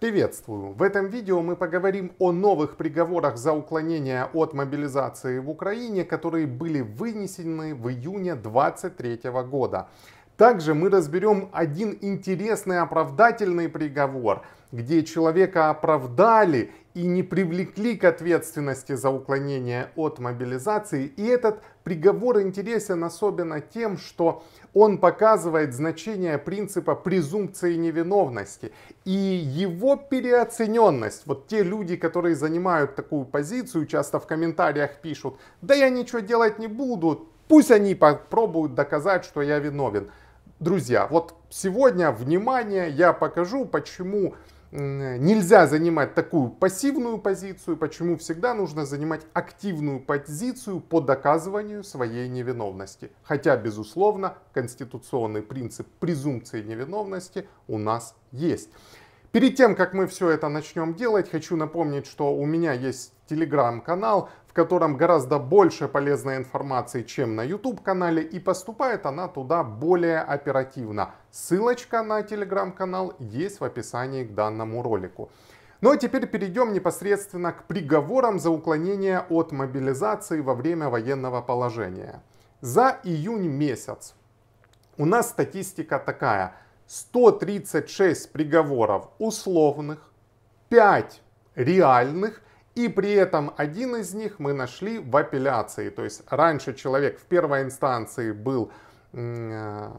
Приветствую! В этом видео мы поговорим о новых приговорах за уклонение от мобилизации в Украине, которые были вынесены в июне 2023 года. Также мы разберем один интересный оправдательный приговор, где человека оправдали и не привлекли к ответственности за уклонение от мобилизации. И этот приговор интересен особенно тем, что он показывает значение принципа презумпции невиновности и его переоцененность. Вот те люди, которые занимают такую позицию, часто в комментариях пишут, да я ничего делать не буду, пусть они попробуют доказать, что я виновен. Друзья, вот сегодня, внимание, я покажу, почему нельзя занимать такую пассивную позицию, почему всегда нужно занимать активную позицию по доказыванию своей невиновности. Хотя, безусловно, конституционный принцип презумпции невиновности у нас есть. Перед тем, как мы все это начнем делать, хочу напомнить, что у меня есть телеграм-канал, котором гораздо больше полезной информации, чем на YouTube-канале, и поступает она туда более оперативно. Ссылочка на телеграм-канал есть в описании к данному ролику. Ну а теперь перейдем непосредственно к приговорам за уклонение от мобилизации во время военного положения. За июнь месяц у нас статистика такая. 136 приговоров условных, 5 реальных и при этом один из них мы нашли в апелляции. То есть раньше человек в первой инстанции был э,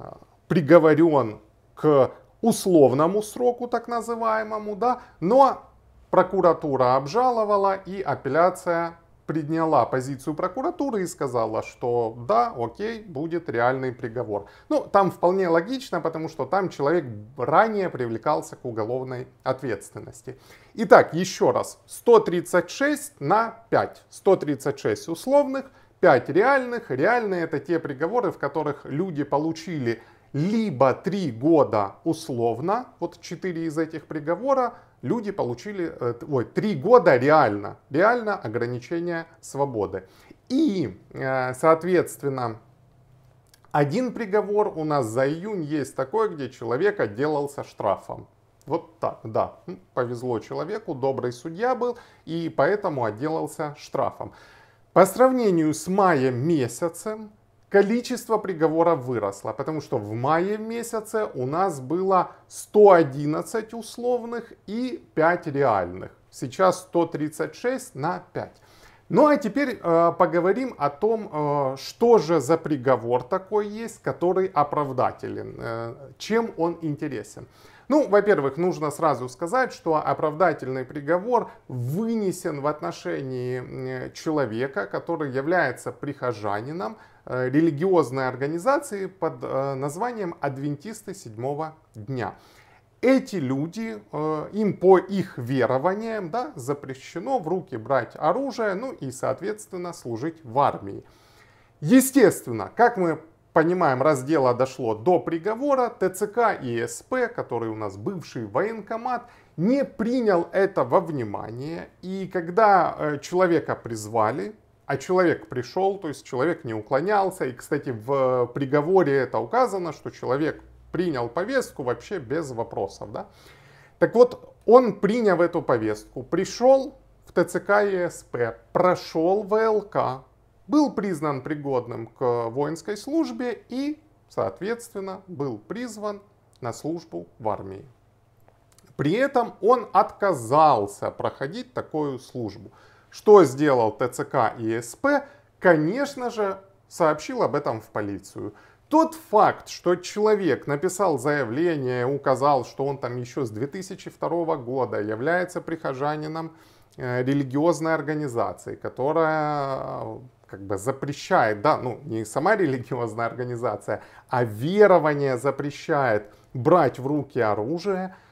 приговорен к условному сроку, так называемому, да, но прокуратура обжаловала и апелляция приняла позицию прокуратуры и сказала, что да, окей, будет реальный приговор. Ну, там вполне логично, потому что там человек ранее привлекался к уголовной ответственности. Итак, еще раз, 136 на 5. 136 условных, 5 реальных. Реальные это те приговоры, в которых люди получили либо 3 года условно, вот 4 из этих приговора, люди получили, э, ой, три года реально, реально ограничения свободы. И, э, соответственно, один приговор у нас за июнь есть такой, где человек отделался штрафом. Вот так, да, повезло человеку, добрый судья был, и поэтому отделался штрафом. По сравнению с маем месяцем, количество приговоров выросло, потому что в мае месяце у нас было 111 условных и 5 реальных. Сейчас 136 на 5. Ну а теперь э, поговорим о том, э, что же за приговор такой есть, который оправдателен, э, чем он интересен. Ну, во-первых, нужно сразу сказать, что оправдательный приговор вынесен в отношении человека, который является прихожанином, Э, религиозной организации под э, названием «Адвентисты седьмого дня». Эти люди, э, им по их верованиям да, запрещено в руки брать оружие, ну и, соответственно, служить в армии. Естественно, как мы понимаем, раз дело дошло до приговора, ТЦК и СП, который у нас бывший военкомат, не принял это во внимание. И когда человека призвали а человек пришел, то есть человек не уклонялся. И, кстати, в э, приговоре это указано, что человек принял повестку вообще без вопросов. Да? Так вот, он, приняв эту повестку, пришел в ТЦК и СП, прошел ВЛК, был признан пригодным к воинской службе и, соответственно, был призван на службу в армии. При этом он отказался проходить такую службу. Что сделал ТЦК и СП? Конечно же, сообщил об этом в полицию. Тот факт, что человек написал заявление, указал, что он там еще с 2002 года является прихожанином э, религиозной организации, которая э, как бы запрещает, да, ну не сама религиозная организация, а верование запрещает брать в руки оружие –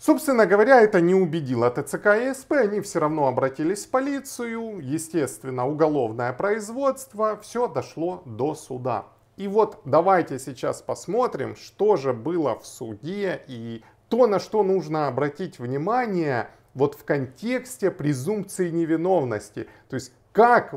Собственно говоря, это не убедило ТЦК и СП, они все равно обратились в полицию, естественно, уголовное производство, все дошло до суда. И вот давайте сейчас посмотрим, что же было в суде и то, на что нужно обратить внимание вот в контексте презумпции невиновности. То есть как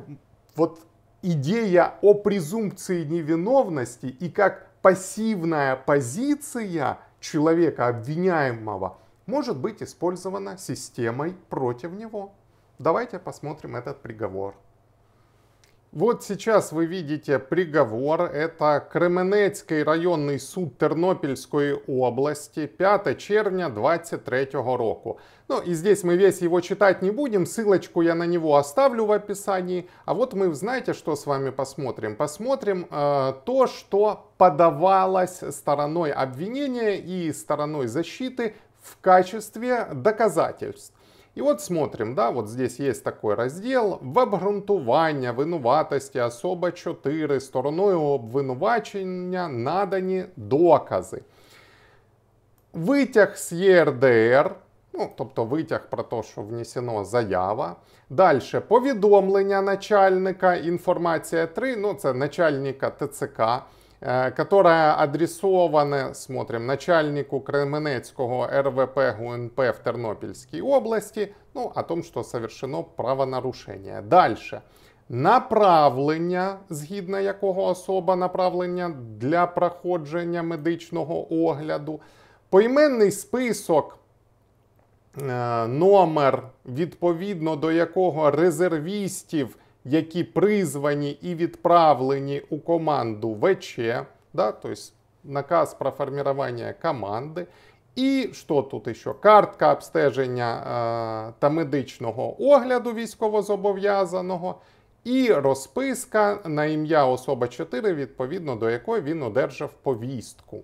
вот идея о презумпции невиновности и как пассивная позиция человека обвиняемого – может быть использована системой против него. Давайте посмотрим этот приговор. Вот сейчас вы видите приговор. Это Кременецький районный суд Тернопольской области 5 червня 23 года. Ну и здесь мы весь его читать не будем, ссылочку я на него оставлю в описании. А вот мы, знаете, что с вами посмотрим? Посмотрим э, то, что подавалось стороной обвинения и стороной защиты в качестве доказательств. И вот смотрим, да, вот здесь есть такой разділ обґрунтування винуватості особа 4 стороною обвинувачення надані докази. Витяг з ЄРДР, е ну, тобто витяг про те, що внесено заява. Далі повідомлення начальника, інформація 3, ну це начальника ТЦК. Е, которая адресована, смотрим, начальнику Кременецкого РВП ГУНП в Тернопольской области, ну, о том, что совершено правонарушение. Дальше. Направлення, згідно якого особа направлення для проходження медичного огляду, поіменний список, е, номер, відповідно до якого резервістів які призвані і відправлені у команду ВЧ, да, то тобто наказ про формирование команди. І що тут ще? Картка обстеження е, та медичного огляду військовозобов'язаного, і розписка на ім'я особа 4, відповідно до якої він одержав повістку.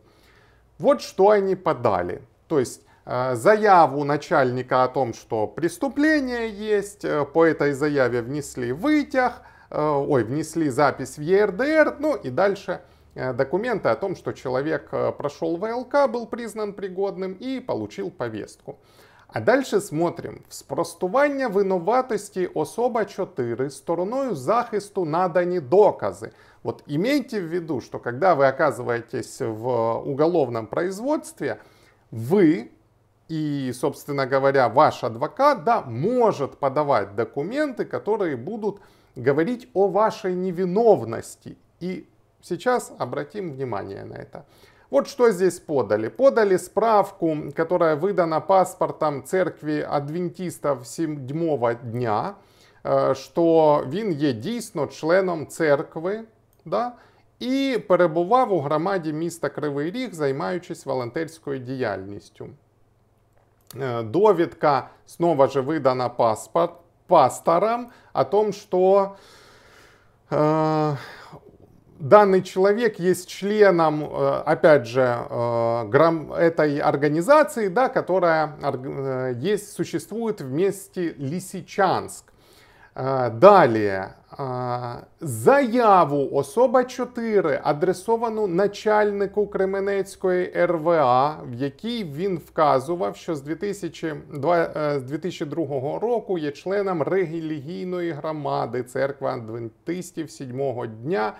От що вони подалі. Тобто Э, заяву начальника о том, что преступление есть, э, по этой заяве внесли вытяг, э, ой, внесли запись в ЕРДР, ну и дальше документы о том, что человек прошел ВЛК, был признан пригодным и получил повестку. А дальше смотрим. В спростування винуватості особа 4 стороною захисту надані доказы. Вот имейте в виду, что когда вы оказываетесь в уголовном производстве, вы и, собственно говоря, ваш адвокат да, может подавать документы, которые будут говорить о вашей невиновности. И сейчас обратим внимание на это. Вот что здесь подали. Подали справку, которая выдана паспортом церкви адвентистов седьмого дня, э, что він є дійсно членом церкви да, и перебував у громаде міста Кривий Ріг, займаючись волонтерською діяльністю. Э, довідка снова же выдана паспорт, пасторам о том, что э, данный человек есть членом, э, опять же, э, этой организации, да, которая есть, существует вместе месте Лисичанск. Далее, заяву особа 4, адресовану начальнику Кременецької РВА, в якій він вказував, що з 2002 е, року є членом релігійної громади церкви адвентистів сьомого дня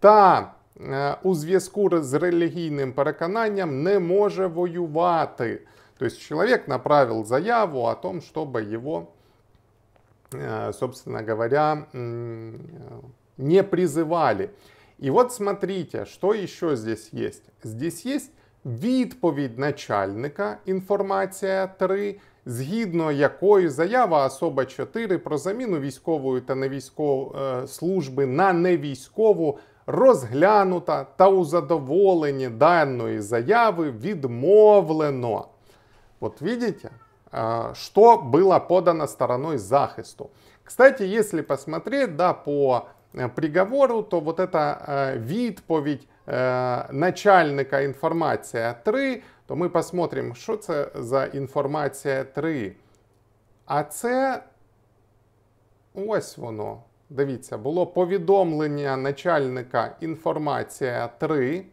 та е, у зв'язку з релігійним переконанням не може воювати. Тобто, чоловік направив заяву о том, щоб його Э, собственно говоря, э, не призывали. И вот смотрите, что еще здесь есть. Здесь есть відповідь начальника, інформація 3, згідно якої заява особа 4 про заміну військової та невійськової е, служби на невійськову розглянута та у задоволенні даної заяви відмовлено. От видите? Э, что было подано стороной захисту. Кстати, если посмотреть, да, по э, приговору, то вот это э, відповідь э, начальника информация 3, то мы посмотрим, что это за информация 3. А це ось воно. Дивіться, було повідомлення начальника інформація 3.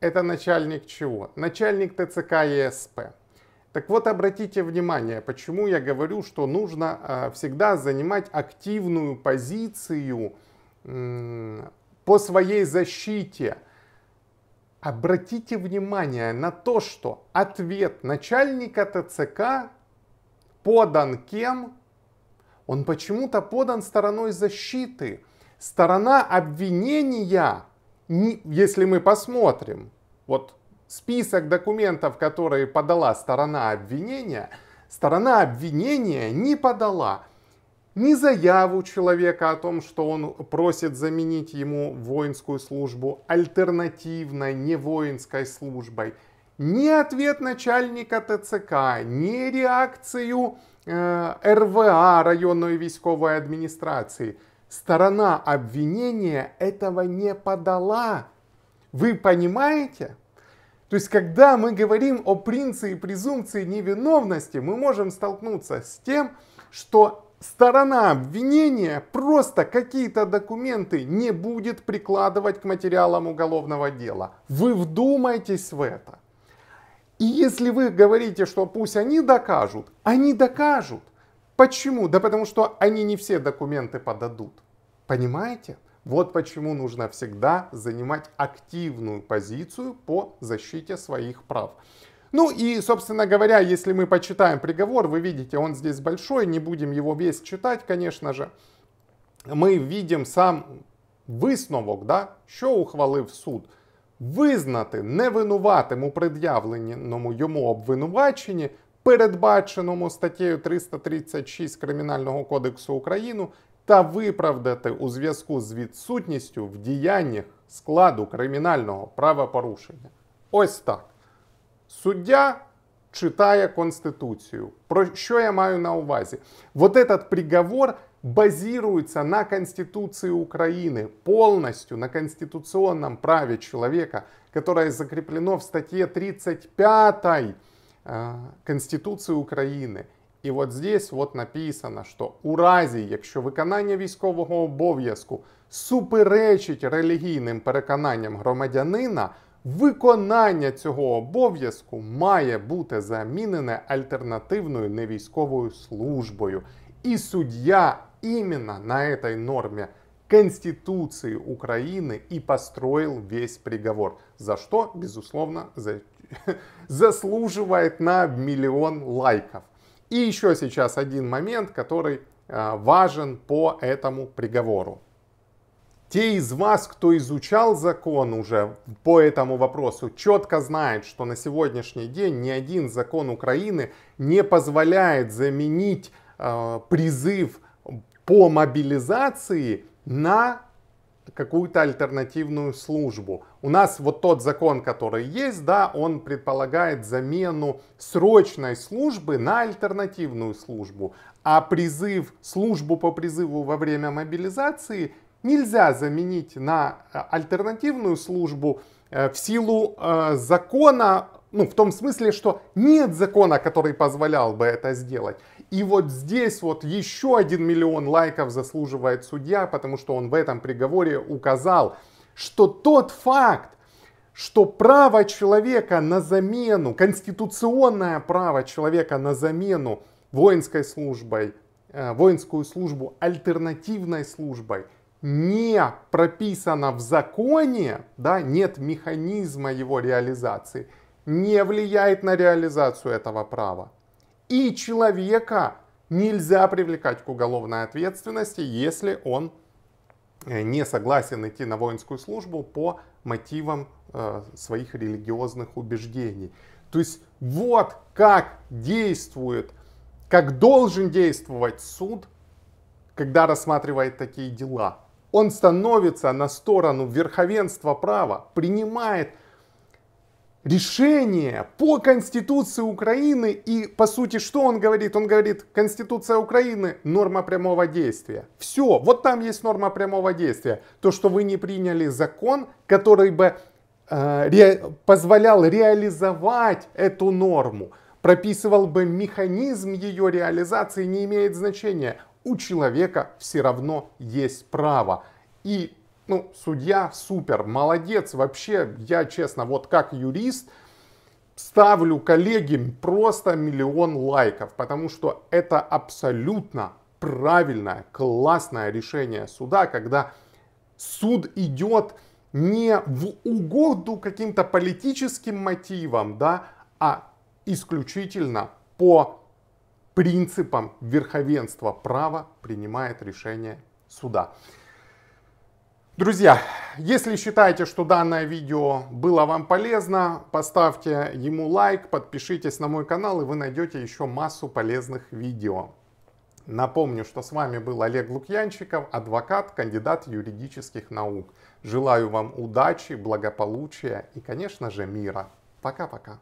Це начальник чого? Начальник ТЦК ЄСП. Так вот, обратите внимание, почему я говорю, что нужно а, всегда занимать активную позицию по своей защите. Обратите внимание на то, что ответ начальника ТЦК подан кем? Он почему-то подан стороной защиты. Сторона обвинения, если мы посмотрим, вот список документов, которые подала сторона обвинения, сторона обвинения не подала ни заяву человека о том, что он просит заменить ему воинскую службу альтернативной не воинской службой, ни ответ начальника ТЦК, ни реакцию э, РВА, районной військовой администрации. Сторона обвинения этого не подала. Вы понимаете? То есть, когда мы говорим о принципе презумпции невиновности, мы можем столкнуться с тем, что сторона обвинения просто какие-то документы не будет прикладывать к материалам уголовного дела. Вы вдумайтесь в это. И если вы говорите, что пусть они докажут, они докажут. Почему? Да потому что они не все документы подадут. Понимаете? Вот почему нужно всегда занимать активную позицию по защите своих прав. Ну и, собственно говоря, если мы почитаем приговор, вы видите, он здесь большой, не будем его весь читать, конечно же. Мы видим сам висновок, да, що ухвалив суд. Визнати невинуватим у пред'явленому йому обвинуваченні, передбаченому статтєю 336 Кримінального кодексу України, та виправдати у зв'язку з відсутністю в діяннях складу кримінального правопорушення. Ось так. Суддя читає Конституцию. Про що я маю на увазі? Вот этот приговор базируется на Конституции Украины, полностью на конституционном праве человека, которое закреплено в статье 35 э, Конституции Украины. І от здесь от написано, що у разі, якщо виконання військового обов'язку суперечить релігійним переконанням громадянина, виконання цього обов'язку має бути замінене альтернативною невійськовою службою. І суддя іменно на этой нормі Конституції України і построїв весь приговор, за що, безусловно, за... заслуживает на мільйон лайків. И еще сейчас один момент, который а, важен по этому приговору. Те из вас, кто изучал закон уже по этому вопросу, четко знают, что на сегодняшний день ни один закон Украины не позволяет заменить э, призыв по мобилизации на какую-то альтернативную службу. У нас вот тот закон, который есть, да, он предполагает замену срочной службы на альтернативную службу. А призыв, службу по призыву во время мобилизации нельзя заменить на э, альтернативную службу э, в силу э, закона, ну, в том смысле, что нет закона, который позволял бы это сделать. И вот здесь вот еще один миллион лайков заслуживает судья, потому что он в этом приговоре указал, что тот факт, что право человека на замену, конституционное право человека на замену воинской службой, э, воинскую службу альтернативной службой не прописано в законе, да, нет механизма его реализации, не влияет на реализацию этого права. И человека нельзя привлекать к уголовной ответственности, если он э, не согласен идти на воинскую службу по мотивам э, своих религиозных убеждений. То есть вот как действует, как должен действовать суд, когда рассматривает такие дела. Он становится на сторону верховенства права, принимает решение по Конституции Украины. И по сути, что он говорит? Он говорит, Конституция Украины – норма прямого действия. Все, вот там есть норма прямого действия. То, что вы не приняли закон, который бы э, позволял реализовать эту норму, прописывал бы механизм ее реализации, не имеет значения. У человека все равно есть право. И ну, судья супер, молодец вообще. Я, честно, вот как юрист ставлю коллеги просто миллион лайков, потому что это абсолютно правильное, классное решение суда, когда суд идет не в угоду каким-то политическим мотивам, да, а исключительно по принципам верховенства права принимает решение суда. Друзья, если считаете, что данное видео было вам полезно, поставьте ему лайк, подпишитесь на мой канал, и вы найдете еще массу полезных видео. Напомню, что с вами был Олег Лукьянчиков, адвокат, кандидат юридических наук. Желаю вам удачи, благополучия и, конечно же, мира. Пока-пока.